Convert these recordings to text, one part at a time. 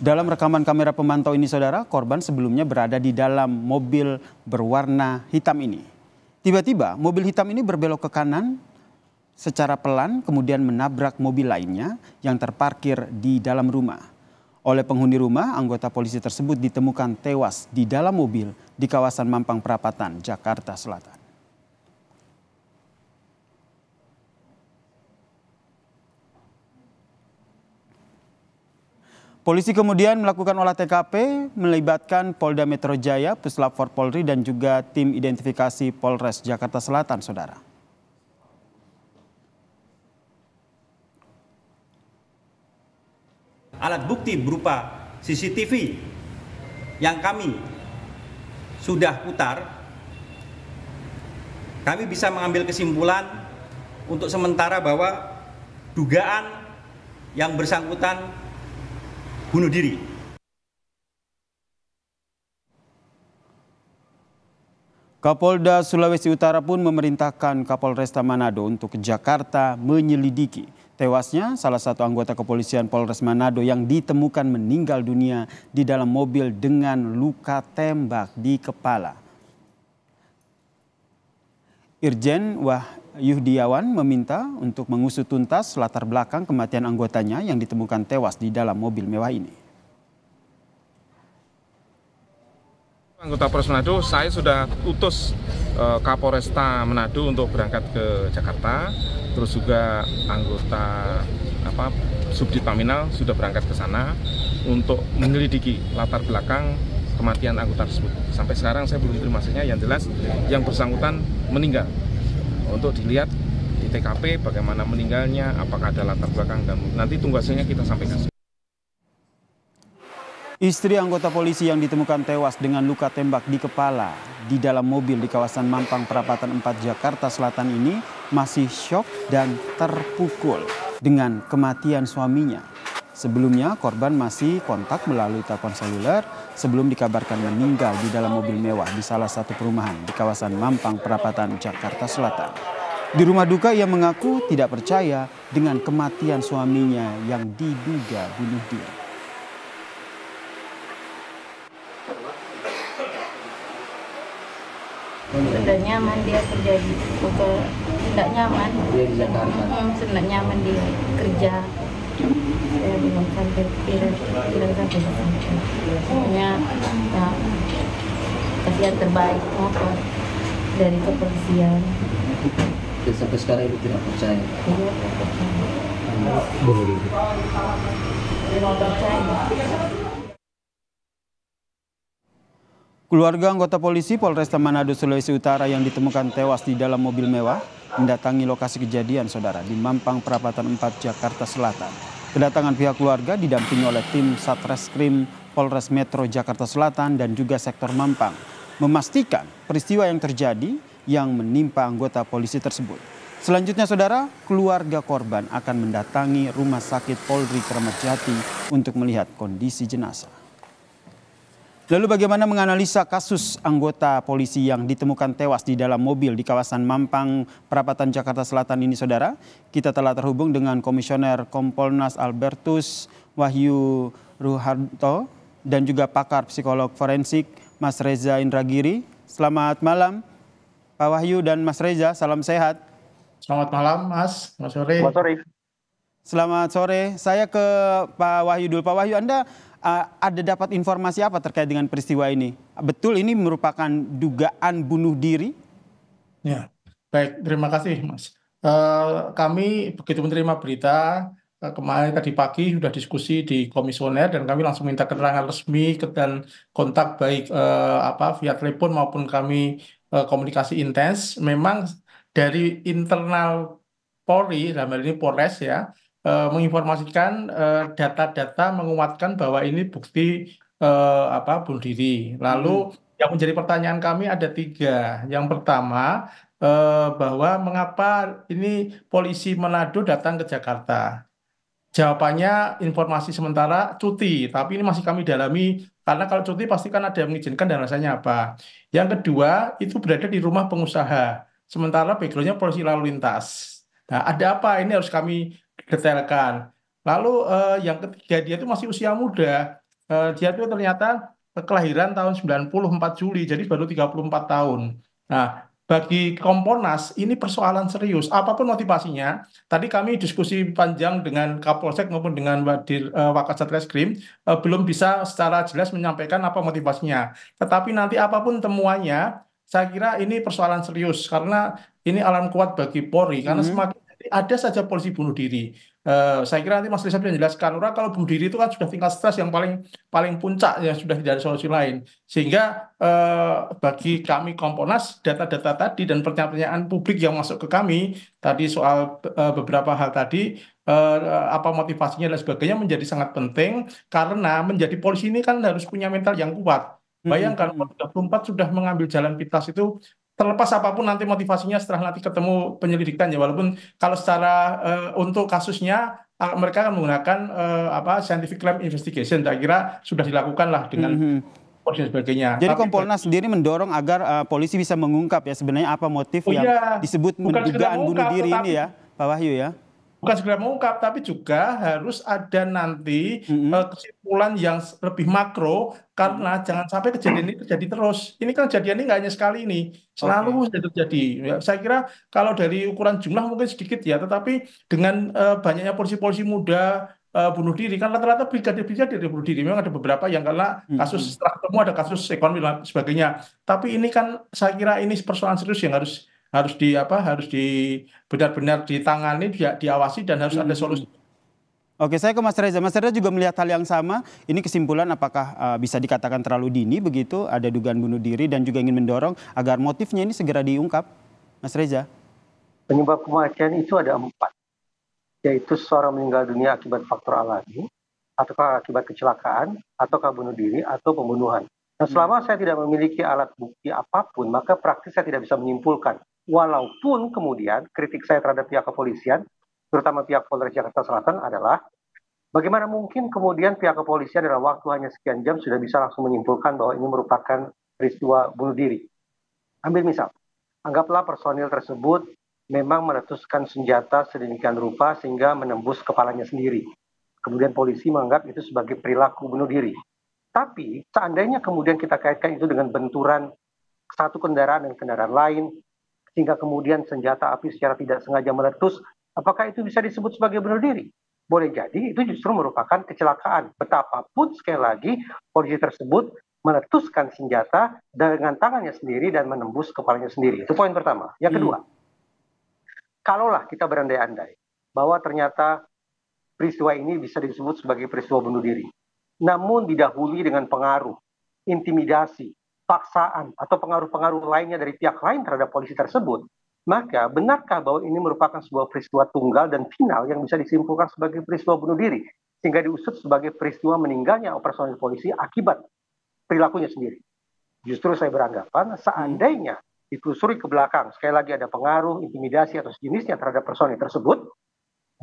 Dalam rekaman kamera pemantau ini saudara, korban sebelumnya berada di dalam mobil berwarna hitam ini. Tiba-tiba mobil hitam ini berbelok ke kanan secara pelan kemudian menabrak mobil lainnya yang terparkir di dalam rumah. Oleh penghuni rumah, anggota polisi tersebut ditemukan tewas di dalam mobil di kawasan Mampang Perapatan, Jakarta Selatan. Polisi kemudian melakukan olah TKP melibatkan Polda Metro Jaya, Puslap for Polri dan juga tim identifikasi Polres Jakarta Selatan, Saudara. Alat bukti berupa CCTV yang kami sudah putar, kami bisa mengambil kesimpulan untuk sementara bahwa dugaan yang bersangkutan bunuh diri. Kapolda Sulawesi Utara pun memerintahkan Kapolresta Manado untuk ke Jakarta menyelidiki tewasnya salah satu anggota kepolisian Polres Manado yang ditemukan meninggal dunia di dalam mobil dengan luka tembak di kepala. Irjen Wah Yuhdiawan meminta untuk mengusut tuntas latar belakang kematian anggotanya yang ditemukan tewas di dalam mobil mewah ini. Anggota Polres Manado, saya sudah utus eh, Kapolresta Manado untuk berangkat ke Jakarta, terus juga anggota apa Subdit Paminal sudah berangkat ke sana untuk menyelidiki latar belakang kematian anggota tersebut. Sampai sekarang saya belum terima hasilnya, yang jelas yang bersangkutan meninggal untuk dilihat di TKP bagaimana meninggalnya, apakah ada latar belakang dan nanti tunggu hasilnya kita sampaikan. Istri anggota polisi yang ditemukan tewas dengan luka tembak di kepala di dalam mobil di kawasan Mampang Perapatan 4 Jakarta Selatan ini masih shock dan terpukul dengan kematian suaminya Sebelumnya, korban masih kontak melalui telepon seluler sebelum dikabarkan meninggal di dalam mobil mewah di salah satu perumahan di kawasan Mampang, Perapatan, Jakarta Selatan. Di rumah duka, ia mengaku tidak percaya dengan kematian suaminya yang diduga bunuh diri. Sudah nyaman dia kerja di pukul, tidak nyaman. Dia di hmm, nyaman dia kerja saya belum sampai tidak tidak sampai biasanya ya, kasihan terbaik apa dari kepolisian dan sampai sekarang ibu tidak percaya percaya Keluarga anggota polisi Polresta Manado, Sulawesi Utara yang ditemukan tewas di dalam mobil mewah mendatangi lokasi kejadian saudara di Mampang Perapatan 4, Jakarta Selatan. Kedatangan pihak keluarga didampingi oleh tim Satreskrim Polres Metro Jakarta Selatan dan juga sektor Mampang memastikan peristiwa yang terjadi yang menimpa anggota polisi tersebut. Selanjutnya saudara, keluarga korban akan mendatangi rumah sakit Polri Kramat Jati untuk melihat kondisi jenazah. Lalu bagaimana menganalisa kasus anggota polisi yang ditemukan tewas di dalam mobil di kawasan Mampang, Perapatan Jakarta Selatan ini saudara? Kita telah terhubung dengan Komisioner Kompolnas Albertus Wahyu Ruharto dan juga pakar psikolog forensik Mas Reza Indragiri. Selamat malam Pak Wahyu dan Mas Reza, salam sehat. Selamat malam Mas, sore. Selamat sore. Selamat sore, saya ke Pak Wahyu dulu. Pak Wahyu, Anda uh, ada dapat informasi apa terkait dengan peristiwa ini? Betul ini merupakan dugaan bunuh diri? Ya, baik. Terima kasih, Mas. Uh, kami begitu menerima berita eh, kemarin tadi pagi sudah diskusi di komisioner dan kami langsung minta keterangan resmi dan kontak baik uh, apa via telepon maupun kami uh, komunikasi intens. Memang dari internal Polri dalam hal ini Polres ya Eh, menginformasikan eh, data-data menguatkan bahwa ini bukti eh, apa bunuh diri. Lalu hmm. yang menjadi pertanyaan kami ada tiga. Yang pertama bahwa mengapa ini polisi Manado datang ke Jakarta? Jawabannya informasi sementara cuti, tapi ini masih kami dalami karena kalau cuti pasti kan ada yang mengizinkan dan rasanya apa. Yang kedua itu berada di rumah pengusaha, sementara backgroundnya polisi lalu lintas. Nah, ada apa ini harus kami detailkan. Lalu eh, yang ketiga dia itu masih usia muda. Eh, dia itu ternyata kelahiran tahun 94 Juli, jadi baru 34 tahun. Nah, bagi Komponas ini persoalan serius. Apapun motivasinya, tadi kami diskusi panjang dengan Kapolsek maupun dengan Wadir uh, eh, Wakasat Reskrim uh, belum bisa secara jelas menyampaikan apa motivasinya. Tetapi nanti apapun temuannya, saya kira ini persoalan serius karena ini alam kuat bagi Polri karena hmm. semakin ada saja polisi bunuh diri. Uh, saya kira nanti Mas Lisa bisa jelaskan, Orang kalau bunuh diri itu kan sudah tingkat stres yang paling paling puncak yang sudah tidak ada solusi lain. Sehingga uh, bagi kami Komponas data-data tadi dan pertanyaan-pertanyaan publik yang masuk ke kami tadi soal uh, beberapa hal tadi uh, apa motivasinya dan sebagainya menjadi sangat penting karena menjadi polisi ini kan harus punya mental yang kuat. Mm-hmm. Bayangkan mm-hmm. umur 24 sudah mengambil jalan pintas itu terlepas apapun nanti motivasinya setelah nanti ketemu penyelidikan ya walaupun kalau secara uh, untuk kasusnya uh, mereka akan menggunakan uh, apa scientific crime investigation saya kira sudah dilakukan lah dengan mm -hmm. sebagainya. Jadi Kompolnas sendiri mendorong agar uh, polisi bisa mengungkap ya sebenarnya apa motif oh, yang iya. disebut Bukan mendugaan bunuh diri tetapi, ini ya Pak Wahyu ya bukan segera mengungkap tapi juga harus ada nanti mm -hmm. kesimpulan yang lebih makro karena hmm. jangan sampai kejadian ini terjadi terus. Ini kan kejadian ini nggak hanya sekali ini, selalu okay. terjadi. Ya, saya kira kalau dari ukuran jumlah mungkin sedikit ya, tetapi dengan uh, banyaknya polisi-polisi muda uh, bunuh diri kan rata-rata brigadir-brigadir bunuh diri memang ada beberapa yang karena kasus setelah ketemu ada kasus ekonomi dan sebagainya. Tapi ini kan saya kira ini persoalan serius yang harus harus di apa harus di benar-benar ditangani dia, diawasi dan harus ada hmm. solusi. Oke, saya ke Mas Reza. Mas Reza juga melihat hal yang sama. Ini kesimpulan apakah uh, bisa dikatakan terlalu dini begitu? Ada dugaan bunuh diri dan juga ingin mendorong agar motifnya ini segera diungkap, Mas Reza. Penyebab kematian itu ada empat, yaitu seorang meninggal dunia akibat faktor alami, ataukah akibat kecelakaan, ataukah bunuh diri, atau pembunuhan. Nah, selama hmm. saya tidak memiliki alat bukti apapun, maka praktis saya tidak bisa menyimpulkan walaupun kemudian kritik saya terhadap pihak kepolisian, terutama pihak Polres Jakarta Selatan adalah bagaimana mungkin kemudian pihak kepolisian dalam waktu hanya sekian jam sudah bisa langsung menyimpulkan bahwa ini merupakan peristiwa bunuh diri. Ambil misal, anggaplah personil tersebut memang meletuskan senjata sedemikian rupa sehingga menembus kepalanya sendiri. Kemudian polisi menganggap itu sebagai perilaku bunuh diri. Tapi seandainya kemudian kita kaitkan itu dengan benturan satu kendaraan dan kendaraan lain, sehingga kemudian senjata api secara tidak sengaja meletus, apakah itu bisa disebut sebagai bunuh diri? Boleh jadi itu justru merupakan kecelakaan. Betapapun sekali lagi polisi tersebut meletuskan senjata dengan tangannya sendiri dan menembus kepalanya sendiri. Itu poin pertama. Yang hmm. kedua, hmm. kalaulah kita berandai-andai bahwa ternyata peristiwa ini bisa disebut sebagai peristiwa bunuh diri. Namun didahului dengan pengaruh, intimidasi, paksaan atau pengaruh-pengaruh lainnya dari pihak lain terhadap polisi tersebut, maka benarkah bahwa ini merupakan sebuah peristiwa tunggal dan final yang bisa disimpulkan sebagai peristiwa bunuh diri, sehingga diusut sebagai peristiwa meninggalnya operasional polisi akibat perilakunya sendiri? Justru saya beranggapan hmm. seandainya ditelusuri ke belakang, sekali lagi ada pengaruh, intimidasi atau sejenisnya terhadap personil tersebut,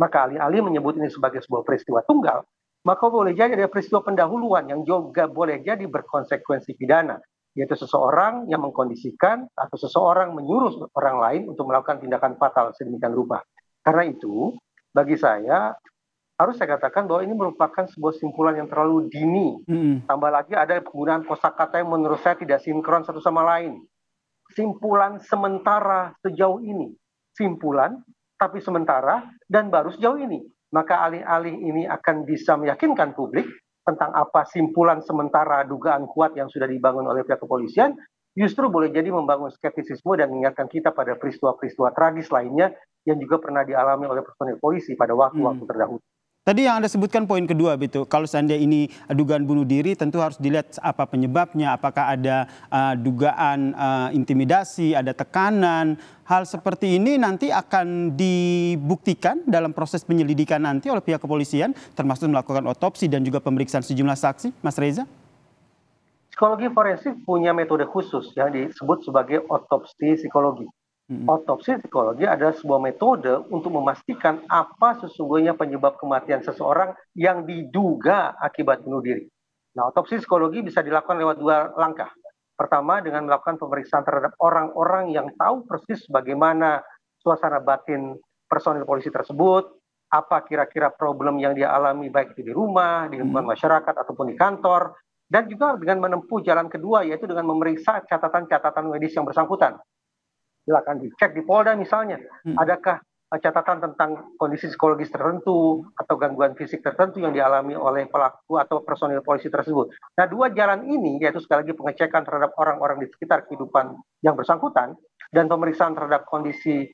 maka alih-alih menyebut ini sebagai sebuah peristiwa tunggal, maka boleh jadi ada peristiwa pendahuluan yang juga boleh jadi berkonsekuensi pidana yaitu seseorang yang mengkondisikan atau seseorang menyuruh orang lain untuk melakukan tindakan fatal sedemikian rupa. Karena itu, bagi saya harus saya katakan bahwa ini merupakan sebuah simpulan yang terlalu dini. Hmm. Tambah lagi ada penggunaan kosakata yang menurut saya tidak sinkron satu sama lain. Simpulan sementara sejauh ini, simpulan tapi sementara dan baru sejauh ini. Maka alih-alih ini akan bisa meyakinkan publik, tentang apa simpulan sementara dugaan kuat yang sudah dibangun oleh pihak kepolisian justru boleh jadi membangun skeptisisme dan mengingatkan kita pada peristiwa-peristiwa tragis lainnya yang juga pernah dialami oleh personil polisi pada waktu-waktu hmm. terdahulu. Tadi yang Anda sebutkan poin kedua begitu, kalau seandainya ini dugaan bunuh diri tentu harus dilihat apa penyebabnya, apakah ada uh, dugaan uh, intimidasi, ada tekanan. Hal seperti ini nanti akan dibuktikan dalam proses penyelidikan nanti oleh pihak kepolisian termasuk melakukan otopsi dan juga pemeriksaan sejumlah saksi, Mas Reza? Psikologi forensik punya metode khusus yang disebut sebagai otopsi psikologi. Otopsi psikologi adalah sebuah metode untuk memastikan apa sesungguhnya penyebab kematian seseorang yang diduga akibat bunuh diri. Nah, otopsi psikologi bisa dilakukan lewat dua langkah. Pertama, dengan melakukan pemeriksaan terhadap orang-orang yang tahu persis bagaimana suasana batin personil polisi tersebut, apa kira-kira problem yang dia alami baik itu di rumah, di lingkungan masyarakat ataupun di kantor, dan juga dengan menempuh jalan kedua yaitu dengan memeriksa catatan-catatan medis yang bersangkutan silakan dicek di Polda misalnya hmm. adakah eh, catatan tentang kondisi psikologis tertentu atau gangguan fisik tertentu yang dialami oleh pelaku atau personil polisi tersebut. Nah, dua jalan ini yaitu sekali lagi pengecekan terhadap orang-orang di sekitar kehidupan yang bersangkutan dan pemeriksaan terhadap kondisi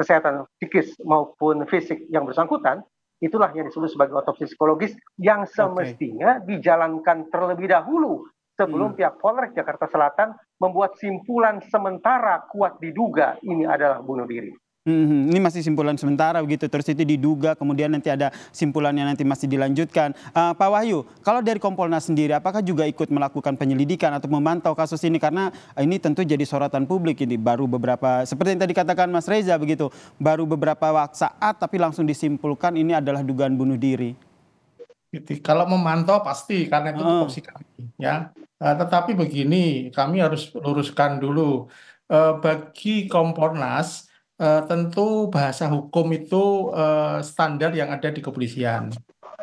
kesehatan psikis maupun fisik yang bersangkutan, itulah yang disebut sebagai otopsi psikologis yang semestinya okay. dijalankan terlebih dahulu sebelum hmm. pihak Polres Jakarta Selatan membuat simpulan sementara kuat diduga ini adalah bunuh diri. Hmm, hmm, ini masih simpulan sementara begitu, terus itu diduga, kemudian nanti ada simpulan yang nanti masih dilanjutkan. Uh, Pak Wahyu, kalau dari Kompolnas sendiri, apakah juga ikut melakukan penyelidikan atau memantau kasus ini? Karena ini tentu jadi sorotan publik ini, baru beberapa, seperti yang tadi katakan Mas Reza begitu, baru beberapa saat tapi langsung disimpulkan ini adalah dugaan bunuh diri. Gitu. Kalau memantau pasti, karena itu oh. tupoksi kami. Ya, Eh, tetapi begini kami harus luruskan dulu eh, bagi kompornas eh, tentu bahasa hukum itu standar yang ada di kepolisian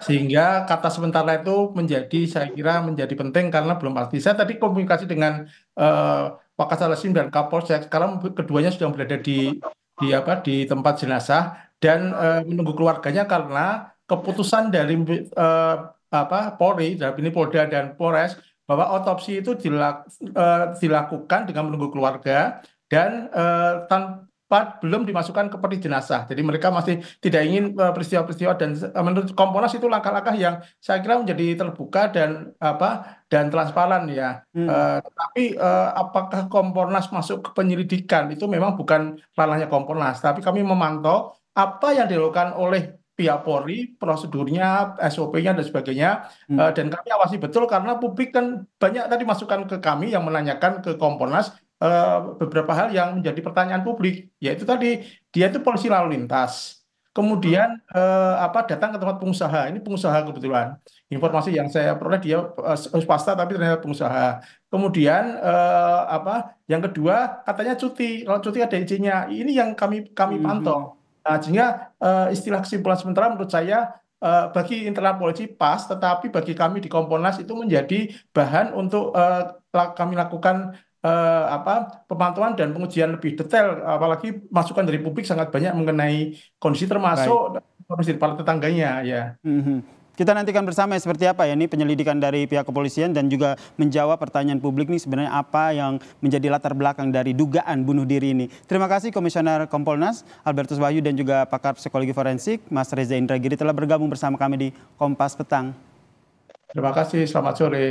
sehingga kata sementara itu menjadi saya kira menjadi penting karena belum pasti saya tadi komunikasi dengan e, Pak Kasalasim dan Kapolsek sekarang keduanya sudah berada di di apa di tempat jenazah dan e, menunggu keluarganya karena keputusan dari e, apa Polri dalam ini Polda dan Polres bahwa otopsi itu eh, dilakukan dengan menunggu keluarga dan eh, tanpa belum dimasukkan ke peti jenazah. Jadi mereka masih tidak ingin eh, peristiwa-peristiwa dan menurut Komponas itu langkah-langkah yang saya kira menjadi terbuka dan apa dan transparan ya. Hmm. Uh, tapi uh, apakah Komponas masuk ke penyelidikan itu memang bukan ranahnya Komponas, tapi kami memantau apa yang dilakukan oleh pihak Polri, prosedurnya, SOP-nya dan sebagainya. Hmm. Uh, dan kami awasi betul karena publik kan banyak tadi masukan ke kami yang menanyakan ke Komponas uh, eh, beberapa hal yang menjadi pertanyaan publik, yaitu tadi dia itu polisi lalu lintas. Kemudian hmm. uh, apa datang ke tempat pengusaha. Ini pengusaha kebetulan. Informasi yang saya peroleh dia uh, swasta tapi ternyata pengusaha. Kemudian uh, apa yang kedua katanya cuti. Kalau cuti ada izinnya. Ini yang kami kami hmm, hmm. pantau. Nah, sehingga eh, istilah kesimpulan sementara menurut saya eh, bagi internal polisi pas tetapi bagi kami di komponas itu menjadi bahan untuk eh, kami lakukan uh, apa pemantauan dan pengujian lebih detail apalagi masukan dari publik sangat banyak mengenai kondisi termasuk Baik. kondisi para tetangganya ya. Mm -hmm. hmm. Kita nantikan bersama ya seperti apa ya ini penyelidikan dari pihak kepolisian dan juga menjawab pertanyaan publik nih sebenarnya apa yang menjadi latar belakang dari dugaan bunuh diri ini. Terima kasih Komisioner Kompolnas Albertus Wahyu dan juga pakar psikologi forensik Mas Reza Indragiri telah bergabung bersama kami di Kompas Petang. Terima kasih, selamat sore.